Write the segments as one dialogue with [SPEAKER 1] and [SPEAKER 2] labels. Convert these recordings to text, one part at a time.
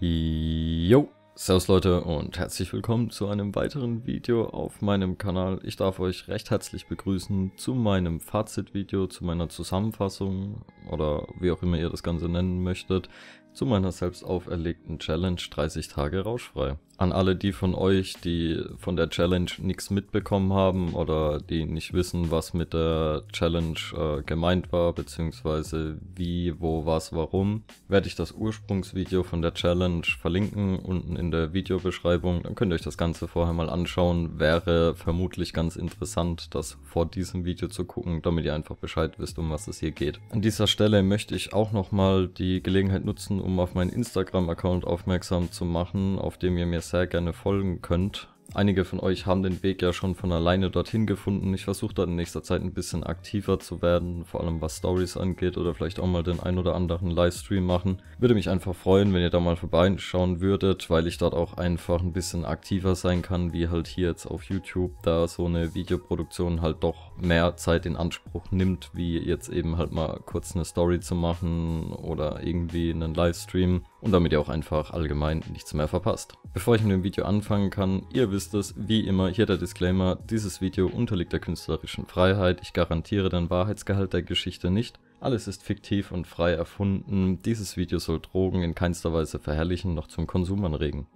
[SPEAKER 1] Jo, servus Leute und herzlich willkommen zu einem weiteren Video auf meinem Kanal. Ich darf euch recht herzlich begrüßen zu meinem Fazitvideo, zu meiner Zusammenfassung oder wie auch immer ihr das Ganze nennen möchtet zu meiner selbst auferlegten Challenge 30 Tage rauschfrei. An alle die von euch, die von der Challenge nichts mitbekommen haben oder die nicht wissen, was mit der Challenge äh, gemeint war, beziehungsweise wie, wo, was, warum, werde ich das Ursprungsvideo von der Challenge verlinken unten in der Videobeschreibung. Dann könnt ihr euch das Ganze vorher mal anschauen. Wäre vermutlich ganz interessant, das vor diesem Video zu gucken, damit ihr einfach Bescheid wisst, um was es hier geht. An dieser Stelle möchte ich auch nochmal die Gelegenheit nutzen, um auf meinen Instagram-Account aufmerksam zu machen, auf dem ihr mir sehr gerne folgen könnt. Einige von euch haben den Weg ja schon von alleine dorthin gefunden. Ich versuche da in nächster Zeit ein bisschen aktiver zu werden, vor allem was Stories angeht oder vielleicht auch mal den ein oder anderen Livestream machen. Würde mich einfach freuen, wenn ihr da mal vorbeischauen würdet, weil ich dort auch einfach ein bisschen aktiver sein kann, wie halt hier jetzt auf YouTube, da so eine Videoproduktion halt doch mehr Zeit in Anspruch nimmt, wie jetzt eben halt mal kurz eine Story zu machen oder irgendwie einen Livestream und damit ihr auch einfach allgemein nichts mehr verpasst. Bevor ich mit dem Video anfangen kann, ihr wisst es, wie immer hier der Disclaimer, dieses Video unterliegt der künstlerischen Freiheit, ich garantiere den Wahrheitsgehalt der Geschichte nicht, alles ist fiktiv und frei erfunden, dieses Video soll Drogen in keinster Weise verherrlichen noch zum Konsum anregen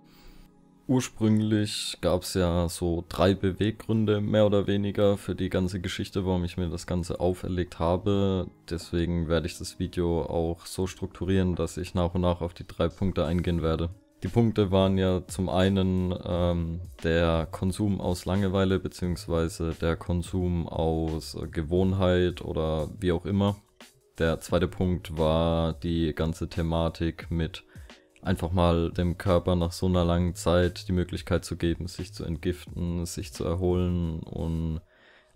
[SPEAKER 1] ursprünglich gab es ja so drei Beweggründe mehr oder weniger für die ganze Geschichte, warum ich mir das Ganze auferlegt habe. Deswegen werde ich das Video auch so strukturieren, dass ich nach und nach auf die drei Punkte eingehen werde. Die Punkte waren ja zum einen ähm, der Konsum aus Langeweile beziehungsweise der Konsum aus Gewohnheit oder wie auch immer. Der zweite Punkt war die ganze Thematik mit einfach mal dem Körper nach so einer langen Zeit die Möglichkeit zu geben, sich zu entgiften, sich zu erholen und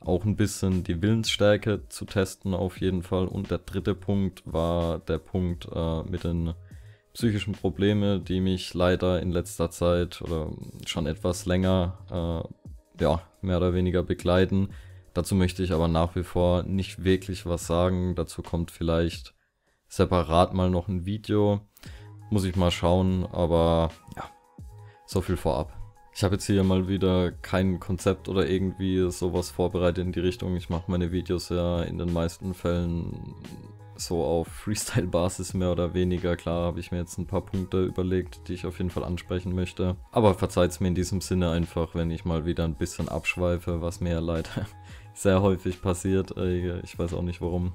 [SPEAKER 1] auch ein bisschen die Willensstärke zu testen auf jeden Fall. Und der dritte Punkt war der Punkt äh, mit den psychischen Problemen, die mich leider in letzter Zeit oder schon etwas länger äh, ja, mehr oder weniger begleiten. Dazu möchte ich aber nach wie vor nicht wirklich was sagen. Dazu kommt vielleicht separat mal noch ein Video. Muss ich mal schauen, aber ja, so viel vorab. Ich habe jetzt hier mal wieder kein Konzept oder irgendwie sowas vorbereitet in die Richtung. Ich mache meine Videos ja in den meisten Fällen so auf Freestyle-Basis mehr oder weniger. Klar habe ich mir jetzt ein paar Punkte überlegt, die ich auf jeden Fall ansprechen möchte. Aber verzeiht es mir in diesem Sinne einfach, wenn ich mal wieder ein bisschen abschweife, was mir ja leider sehr häufig passiert. Äh, ich weiß auch nicht warum.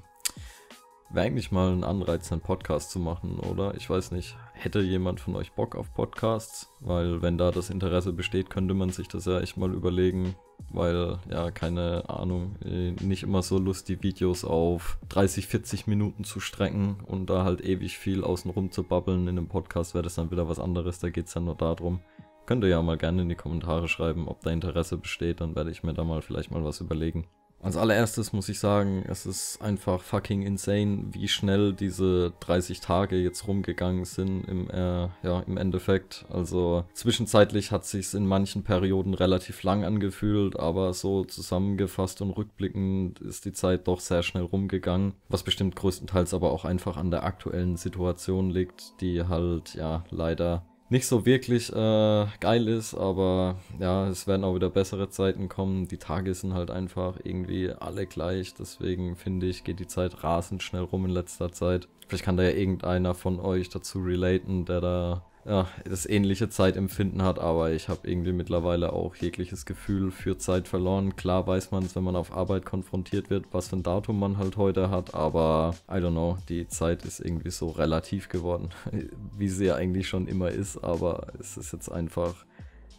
[SPEAKER 1] Wäre eigentlich mal ein Anreiz, einen Podcast zu machen, oder? Ich weiß nicht. Hätte jemand von euch Bock auf Podcasts? Weil wenn da das Interesse besteht, könnte man sich das ja echt mal überlegen. Weil, ja, keine Ahnung, eh, nicht immer so Lust, die Videos auf 30, 40 Minuten zu strecken und da halt ewig viel außenrum zu babbeln. In einem Podcast wäre das dann wieder was anderes, da geht es dann nur darum. Könnt ihr ja mal gerne in die Kommentare schreiben, ob da Interesse besteht, dann werde ich mir da mal vielleicht mal was überlegen. Als allererstes muss ich sagen, es ist einfach fucking insane, wie schnell diese 30 Tage jetzt rumgegangen sind im, äh, ja, im Endeffekt. Also zwischenzeitlich hat sich's in manchen Perioden relativ lang angefühlt, aber so zusammengefasst und rückblickend ist die Zeit doch sehr schnell rumgegangen, was bestimmt größtenteils aber auch einfach an der aktuellen Situation liegt, die halt ja leider nicht so wirklich äh, geil ist, aber ja, es werden auch wieder bessere Zeiten kommen. Die Tage sind halt einfach irgendwie alle gleich, deswegen finde ich, geht die Zeit rasend schnell rum in letzter Zeit. Vielleicht kann da ja irgendeiner von euch dazu relaten, der da ja, das ähnliche Zeitempfinden hat, aber ich habe irgendwie mittlerweile auch jegliches Gefühl für Zeit verloren. Klar weiß man es, wenn man auf Arbeit konfrontiert wird, was für ein Datum man halt heute hat, aber I don't know, die Zeit ist irgendwie so relativ geworden, wie sie ja eigentlich schon immer ist, aber es ist jetzt einfach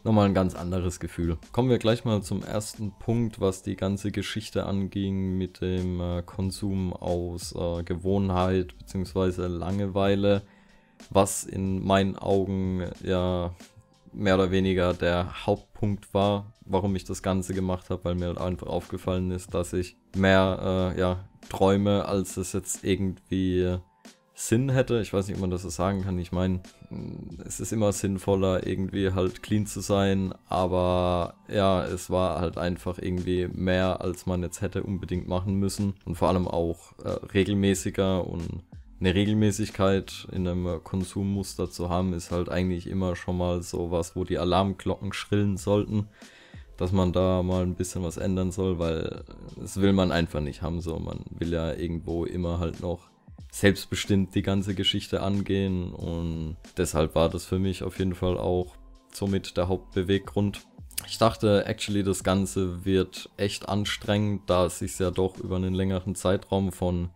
[SPEAKER 1] nochmal ein ganz anderes Gefühl. Kommen wir gleich mal zum ersten Punkt, was die ganze Geschichte anging mit dem äh, Konsum aus äh, Gewohnheit bzw. Langeweile was in meinen Augen ja mehr oder weniger der Hauptpunkt war, warum ich das Ganze gemacht habe, weil mir halt einfach aufgefallen ist, dass ich mehr äh, ja, träume, als es jetzt irgendwie Sinn hätte. Ich weiß nicht, ob man das so sagen kann. Ich meine, es ist immer sinnvoller, irgendwie halt clean zu sein, aber ja, es war halt einfach irgendwie mehr, als man jetzt hätte unbedingt machen müssen und vor allem auch äh, regelmäßiger und eine Regelmäßigkeit in einem Konsummuster zu haben, ist halt eigentlich immer schon mal so was, wo die Alarmglocken schrillen sollten, dass man da mal ein bisschen was ändern soll, weil das will man einfach nicht haben. So, man will ja irgendwo immer halt noch selbstbestimmt die ganze Geschichte angehen und deshalb war das für mich auf jeden Fall auch somit der Hauptbeweggrund. Ich dachte actually, das Ganze wird echt anstrengend, da es sich ja doch über einen längeren Zeitraum von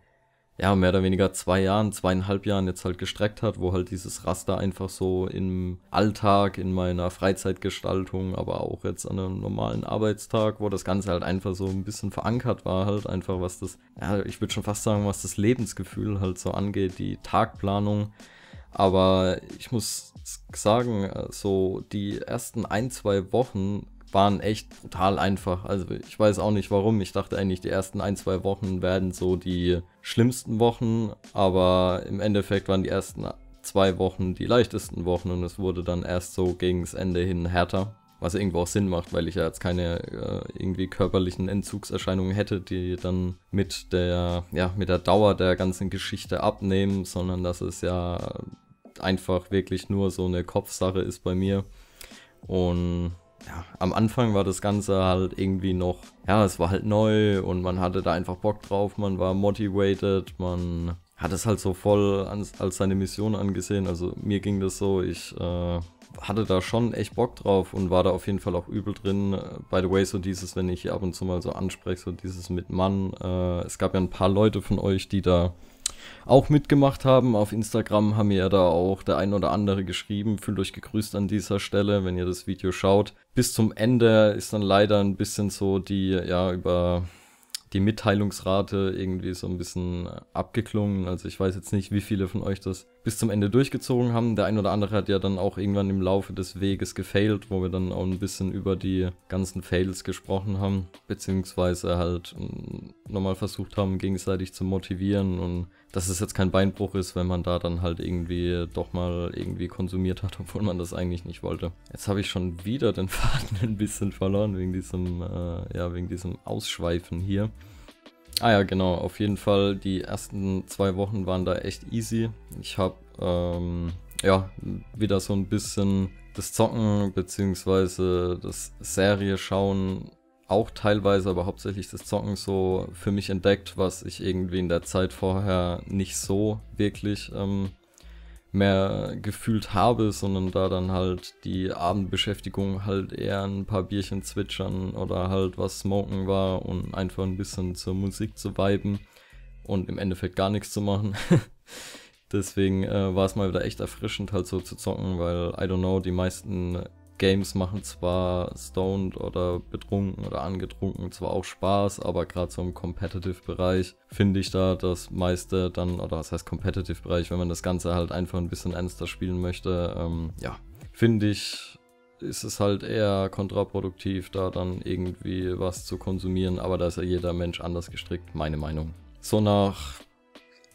[SPEAKER 1] ja, mehr oder weniger zwei Jahren, zweieinhalb Jahren jetzt halt gestreckt hat, wo halt dieses Raster einfach so im Alltag, in meiner Freizeitgestaltung, aber auch jetzt an einem normalen Arbeitstag, wo das Ganze halt einfach so ein bisschen verankert war, halt einfach was das, ja, ich würde schon fast sagen, was das Lebensgefühl halt so angeht, die Tagplanung. Aber ich muss sagen, äh, so die ersten ein, zwei Wochen waren echt brutal einfach. Also ich weiß auch nicht warum. Ich dachte eigentlich, die ersten ein, zwei Wochen werden so die schlimmsten Wochen, aber im Endeffekt waren die ersten zwei Wochen die leichtesten Wochen und es wurde dann erst so gegen das Ende hin härter. Was irgendwo auch Sinn macht, weil ich ja jetzt keine äh, irgendwie körperlichen Entzugserscheinungen hätte, die dann mit der, ja, mit der Dauer der ganzen Geschichte abnehmen, sondern dass es ja einfach wirklich nur so eine Kopfsache ist bei mir. Und ja, am Anfang war das Ganze halt irgendwie noch, ja, es war halt neu und man hatte da einfach Bock drauf, man war motivated, man hat es halt so voll als, als seine Mission angesehen. Also mir ging das so, ich äh, hatte da schon echt Bock drauf und war da auf jeden Fall auch übel drin. By the way, so dieses, wenn ich hier ab und zu mal so anspreche, so dieses mit Mann. Äh, es gab ja ein paar Leute von euch, die da auch mitgemacht haben. Auf Instagram haben wir ja da auch der ein oder andere geschrieben. Fühlt euch gegrüßt an dieser Stelle, wenn ihr das Video schaut. Bis zum Ende ist dann leider ein bisschen so die, ja, über die Mitteilungsrate irgendwie so ein bisschen abgeklungen. Also ich weiß jetzt nicht, wie viele von euch das bis zum Ende durchgezogen haben. Der ein oder andere hat ja dann auch irgendwann im Laufe des Weges gefailt, wo wir dann auch ein bisschen über die ganzen Fails gesprochen haben, beziehungsweise halt mm, nochmal versucht haben, gegenseitig zu motivieren und dass es jetzt kein Beinbruch ist, wenn man da dann halt irgendwie doch mal irgendwie konsumiert hat, obwohl man das eigentlich nicht wollte. Jetzt habe ich schon wieder den Faden ein bisschen verloren wegen diesem, äh, ja, wegen diesem Ausschweifen hier. Ah ja, genau, auf jeden Fall, die ersten zwei Wochen waren da echt easy. Ich habe, ähm, ja, wieder so ein bisschen das Zocken bzw. das Serie schauen auch teilweise, aber hauptsächlich das Zocken so für mich entdeckt, was ich irgendwie in der Zeit vorher nicht so wirklich ähm, mehr gefühlt habe, sondern da dann halt die Abendbeschäftigung halt eher ein paar Bierchen zwitschern oder halt was smoken war und einfach ein bisschen zur Musik zu viben und im Endeffekt gar nichts zu machen. Deswegen äh, war es mal wieder echt erfrischend, halt so zu zocken, weil, I don't know, die meisten Games machen zwar stoned oder betrunken oder angetrunken zwar auch Spaß, aber gerade so im Competitive-Bereich finde ich da das meiste dann, oder was heißt Competitive-Bereich, wenn man das Ganze halt einfach ein bisschen ernster spielen möchte, ähm, ja, finde ich, ist es halt eher kontraproduktiv, da dann irgendwie was zu konsumieren, aber da ist ja jeder Mensch anders gestrickt, meine Meinung. So nach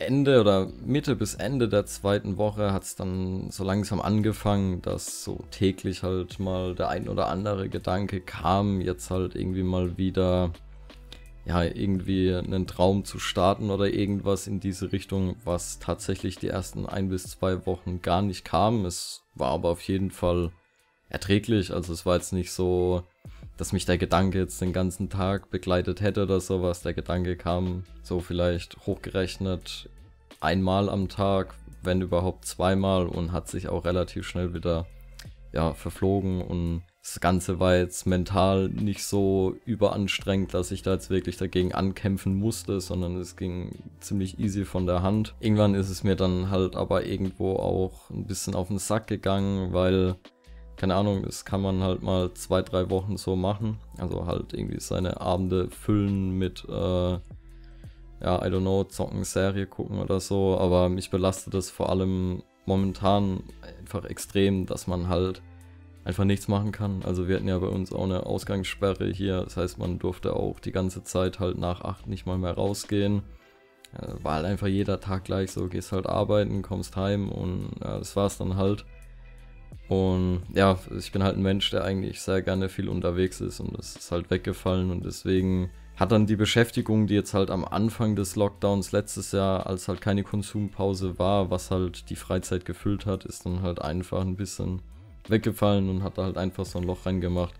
[SPEAKER 1] Ende oder Mitte bis Ende der zweiten Woche hat es dann so langsam angefangen, dass so täglich halt mal der ein oder andere Gedanke kam, jetzt halt irgendwie mal wieder, ja, irgendwie einen Traum zu starten oder irgendwas in diese Richtung, was tatsächlich die ersten ein bis zwei Wochen gar nicht kam. Es war aber auf jeden Fall erträglich, also es war jetzt nicht so, dass mich der Gedanke jetzt den ganzen Tag begleitet hätte oder sowas. Der Gedanke kam so vielleicht hochgerechnet einmal am Tag, wenn überhaupt zweimal und hat sich auch relativ schnell wieder ja, verflogen und das Ganze war jetzt mental nicht so überanstrengend, dass ich da jetzt wirklich dagegen ankämpfen musste, sondern es ging ziemlich easy von der Hand. Irgendwann ist es mir dann halt aber irgendwo auch ein bisschen auf den Sack gegangen, weil, keine Ahnung, das kann man halt mal zwei, drei Wochen so machen. Also halt irgendwie seine Abende füllen mit äh, ja, I don't know, zocken, Serie gucken oder so, aber mich belastet es vor allem momentan einfach extrem, dass man halt einfach nichts machen kann. Also wir hatten ja bei uns auch eine Ausgangssperre hier, das heißt man durfte auch die ganze Zeit halt nach 8 nicht mal mehr rausgehen. Äh, war halt einfach jeder Tag gleich so, gehst halt arbeiten, kommst heim und ja, das war's dann halt. Und ja, ich bin halt ein Mensch, der eigentlich sehr gerne viel unterwegs ist und das ist halt weggefallen und deswegen hat dann die Beschäftigung, die jetzt halt am Anfang des Lockdowns letztes Jahr, als halt keine Konsumpause war, was halt die Freizeit gefüllt hat, ist dann halt einfach ein bisschen weggefallen und hat da halt einfach so ein Loch reingemacht.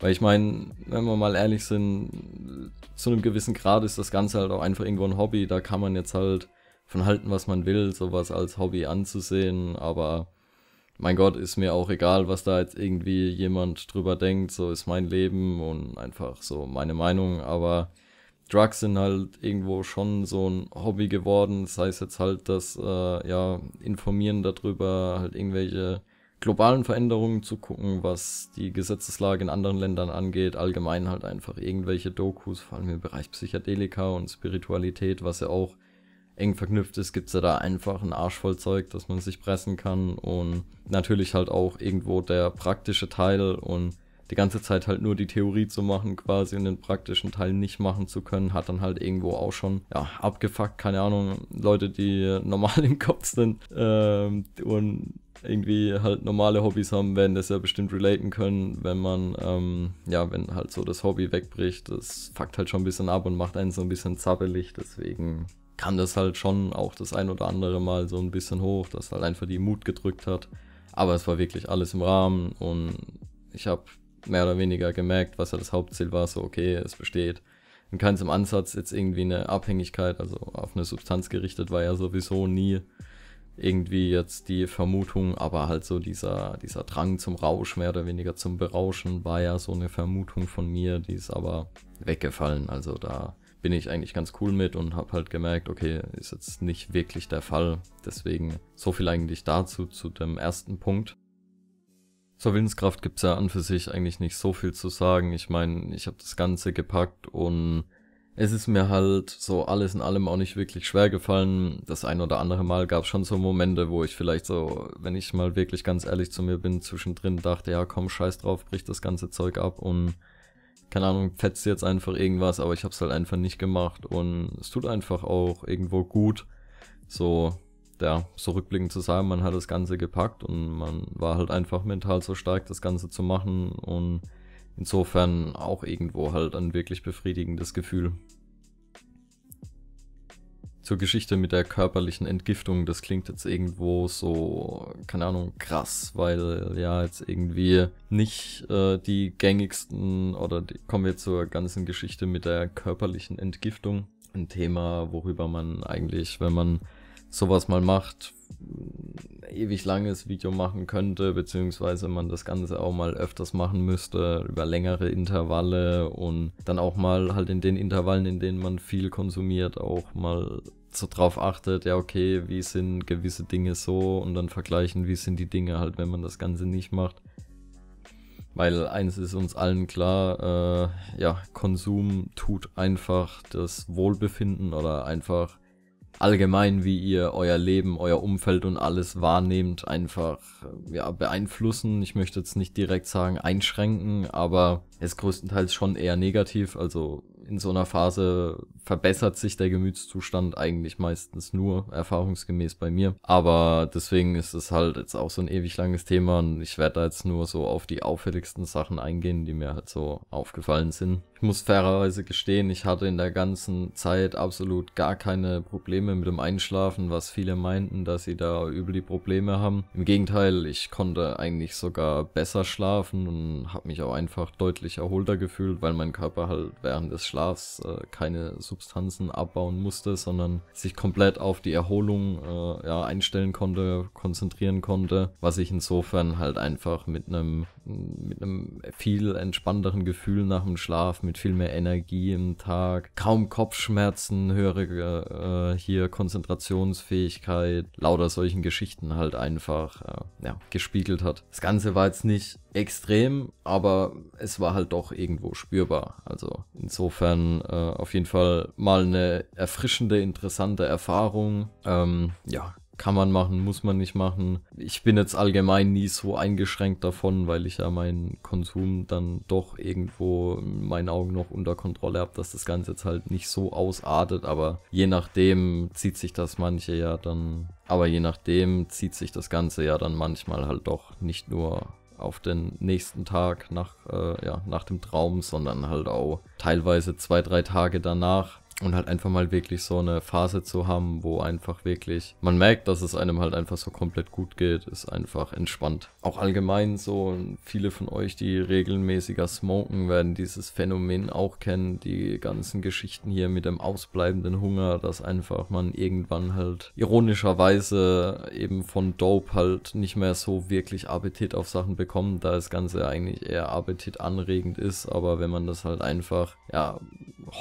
[SPEAKER 1] Weil ich meine, wenn wir mal ehrlich sind, zu einem gewissen Grad ist das Ganze halt auch einfach irgendwo ein Hobby. Da kann man jetzt halt von halten, was man will, sowas als Hobby anzusehen. Aber mein Gott, ist mir auch egal, was da jetzt irgendwie jemand drüber denkt, so ist mein Leben und einfach so meine Meinung, aber Drugs sind halt irgendwo schon so ein Hobby geworden, sei es jetzt halt das, äh, ja, informieren darüber, halt irgendwelche globalen Veränderungen zu gucken, was die Gesetzeslage in anderen Ländern angeht, allgemein halt einfach irgendwelche Dokus, vor allem im Bereich Psychedelika und Spiritualität, was ja auch eng verknüpft ist, gibt es ja da einfach ein Arsch voll Zeug, das man sich pressen kann und natürlich halt auch irgendwo der praktische Teil und die ganze Zeit halt nur die Theorie zu machen quasi und den praktischen Teil nicht machen zu können, hat dann halt irgendwo auch schon ja, abgefuckt, keine Ahnung, Leute, die normal im Kopf sind ähm, und irgendwie halt normale Hobbys haben, werden das ja bestimmt relaten können, wenn man, ähm, ja, wenn halt so das Hobby wegbricht, das fuckt halt schon ein bisschen ab und macht einen so ein bisschen zappelig, deswegen kam das halt schon auch das ein oder andere Mal so ein bisschen hoch, dass halt einfach die Mut gedrückt hat. Aber es war wirklich alles im Rahmen und ich habe mehr oder weniger gemerkt, was ja das Hauptziel war, so okay, es besteht. In keinem Ansatz jetzt irgendwie eine Abhängigkeit, also auf eine Substanz gerichtet, war ja sowieso nie irgendwie jetzt die Vermutung, aber halt so dieser, dieser Drang zum Rausch, mehr oder weniger zum Berauschen, war ja so eine Vermutung von mir, die ist aber weggefallen. Also da bin ich eigentlich ganz cool mit und habe halt gemerkt, okay, ist jetzt nicht wirklich der Fall. Deswegen so viel eigentlich dazu, zu dem ersten Punkt. Zur Willenskraft gibt's ja an für sich eigentlich nicht so viel zu sagen. Ich meine, ich habe das Ganze gepackt und es ist mir halt so alles in allem auch nicht wirklich schwer gefallen. Das ein oder andere Mal gab es schon so Momente, wo ich vielleicht so, wenn ich mal wirklich ganz ehrlich zu mir bin, zwischendrin dachte, ja komm, scheiß drauf, brich das ganze Zeug ab und keine Ahnung, fetzt jetzt einfach irgendwas, aber ich hab's halt einfach nicht gemacht und es tut einfach auch irgendwo gut, so ja, so rückblickend zu sagen, man hat das Ganze gepackt und man war halt einfach mental so stark, das Ganze zu machen und insofern auch irgendwo halt ein wirklich befriedigendes Gefühl. Zur Geschichte mit der körperlichen Entgiftung, das klingt jetzt irgendwo so, keine Ahnung, krass, weil ja jetzt irgendwie nicht äh, die gängigsten oder die, kommen wir zur ganzen Geschichte mit der körperlichen Entgiftung. Ein Thema, worüber man eigentlich, wenn man sowas mal macht, ewig langes Video machen könnte, beziehungsweise man das Ganze auch mal öfters machen müsste, über längere Intervalle und dann auch mal halt in den Intervallen, in denen man viel konsumiert, auch mal so drauf achtet, ja okay, wie sind gewisse Dinge so und dann vergleichen, wie sind die Dinge halt, wenn man das Ganze nicht macht. Weil eins ist uns allen klar, äh, ja, Konsum tut einfach das Wohlbefinden oder einfach allgemein, wie ihr euer Leben, euer Umfeld und alles wahrnehmt, einfach äh, ja, beeinflussen. Ich möchte jetzt nicht direkt sagen einschränken, aber ist größtenteils schon eher negativ. Also in so einer Phase verbessert sich der Gemütszustand eigentlich meistens nur erfahrungsgemäß bei mir. Aber deswegen ist es halt jetzt auch so ein ewig langes Thema und ich werde da jetzt nur so auf die auffälligsten Sachen eingehen, die mir halt so aufgefallen sind. Ich muss fairerweise gestehen, ich hatte in der ganzen Zeit absolut gar keine Probleme mit dem Einschlafen, was viele meinten, dass sie da übel die Probleme haben. Im Gegenteil, ich konnte eigentlich sogar besser schlafen und habe mich auch einfach deutlich deutlich erholter gefühlt, weil mein Körper halt während des Schlafs äh, keine Substanzen abbauen musste, sondern sich komplett auf die Erholung äh, ja, einstellen konnte, konzentrieren konnte, was ich insofern halt einfach mit einem mit einem viel entspannteren Gefühl nach dem Schlaf, mit viel mehr Energie im Tag, kaum Kopfschmerzen, höhere äh, hier Konzentrationsfähigkeit, lauter solchen Geschichten halt einfach äh, ja, gespiegelt hat. Das Ganze war jetzt nicht extrem, aber es war halt doch irgendwo spürbar. Also insofern äh, auf jeden Fall mal eine erfrischende, interessante Erfahrung. Ähm, ja, kann man machen, muss man nicht machen. Ich bin jetzt allgemein nie so eingeschränkt davon, weil ich ja meinen Konsum dann doch irgendwo in meinen Augen noch unter Kontrolle habe, dass das Ganze jetzt halt nicht so ausartet, aber je nachdem zieht sich das manche ja dann, aber je nachdem zieht sich das Ganze ja dann manchmal halt doch nicht nur auf den nächsten Tag nach, äh, ja, nach dem Traum, sondern halt auch teilweise zwei, drei Tage danach und halt einfach mal wirklich so eine Phase zu haben, wo einfach wirklich man merkt, dass es einem halt einfach so komplett gut geht, ist einfach entspannt. Auch allgemein so, viele von euch, die regelmäßiger smoken, werden dieses Phänomen auch kennen. Die ganzen Geschichten hier mit dem ausbleibenden Hunger, dass einfach man irgendwann halt ironischerweise eben von Dope halt nicht mehr so wirklich Appetit auf Sachen bekommt, da das Ganze eigentlich eher appetitanregend ist. Aber wenn man das halt einfach, ja,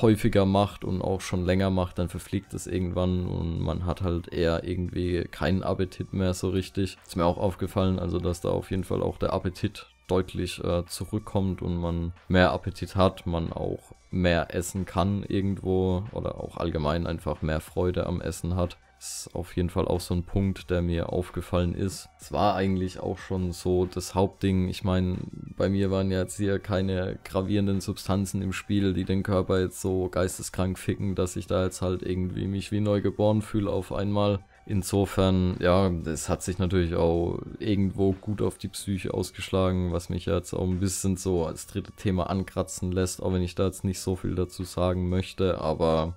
[SPEAKER 1] häufiger macht und auch schon länger macht, dann verfliegt es irgendwann und man hat halt eher irgendwie keinen Appetit mehr so richtig. Ist mir auch aufgefallen, also dass da auf jeden Fall auch der Appetit deutlich äh, zurückkommt und man mehr Appetit hat, man auch mehr essen kann irgendwo oder auch allgemein einfach mehr Freude am Essen hat ist auf jeden Fall auch so ein Punkt, der mir aufgefallen ist. Es war eigentlich auch schon so das Hauptding. Ich meine, bei mir waren ja jetzt hier keine gravierenden Substanzen im Spiel, die den Körper jetzt so geisteskrank ficken, dass ich da jetzt halt irgendwie mich wie neu geboren fühle auf einmal. Insofern, ja, es hat sich natürlich auch irgendwo gut auf die Psyche ausgeschlagen, was mich jetzt auch ein bisschen so als dritte Thema ankratzen lässt, auch wenn ich da jetzt nicht so viel dazu sagen möchte, aber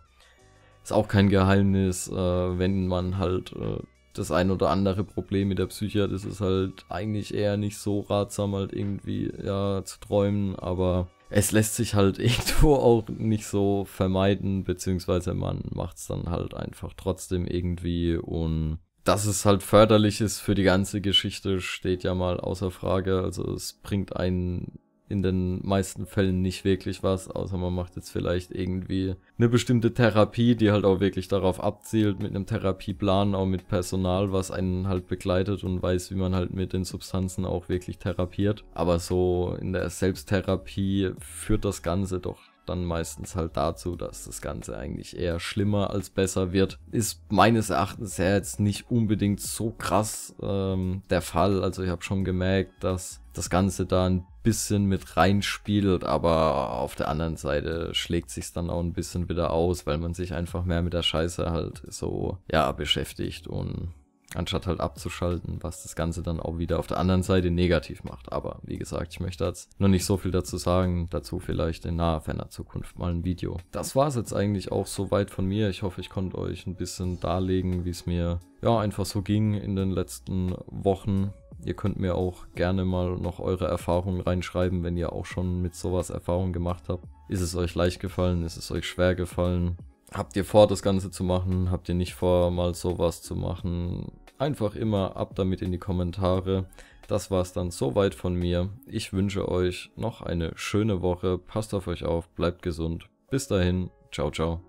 [SPEAKER 1] ist auch kein Geheimnis, äh, wenn man halt äh, das ein oder andere Problem mit der Psyche hat, ist es halt eigentlich eher nicht so ratsam, halt irgendwie ja, zu träumen, aber es lässt sich halt irgendwo auch nicht so vermeiden, beziehungsweise man macht es dann halt einfach trotzdem irgendwie und dass es halt förderlich ist für die ganze Geschichte, steht ja mal außer Frage. Also es bringt einen in den meisten Fällen nicht wirklich was, außer man macht jetzt vielleicht irgendwie eine bestimmte Therapie, die halt auch wirklich darauf abzielt, mit einem Therapieplan, auch mit Personal, was einen halt begleitet und weiß, wie man halt mit den Substanzen auch wirklich therapiert. Aber so in der Selbsttherapie führt das Ganze doch dann meistens halt dazu, dass das Ganze eigentlich eher schlimmer als besser wird. Ist meines Erachtens her jetzt nicht unbedingt so krass ähm, der Fall. Also ich habe schon gemerkt, dass das Ganze da ein bisschen mit reinspielt, aber auf der anderen Seite schlägt sich's dann auch ein bisschen wieder aus, weil man sich einfach mehr mit der Scheiße halt so ja beschäftigt und anstatt halt abzuschalten, was das Ganze dann auch wieder auf der anderen Seite negativ macht. Aber wie gesagt, ich möchte jetzt noch nicht so viel dazu sagen, dazu vielleicht in naher ferner Zukunft mal ein Video. Das war es jetzt eigentlich auch soweit von mir. Ich hoffe, ich konnte euch ein bisschen darlegen, wie es mir ja einfach so ging in den letzten Wochen ihr könnt mir auch gerne mal noch eure Erfahrungen reinschreiben, wenn ihr auch schon mit sowas Erfahrungen gemacht habt. Ist es euch leicht gefallen? Ist es euch schwer gefallen? Habt ihr vor, das Ganze zu machen? Habt ihr nicht vor, mal sowas zu machen? Einfach immer ab damit in die Kommentare. Das war es dann soweit von mir. Ich wünsche euch noch eine schöne Woche. Passt auf euch auf, bleibt gesund. Bis dahin, ciao, ciao.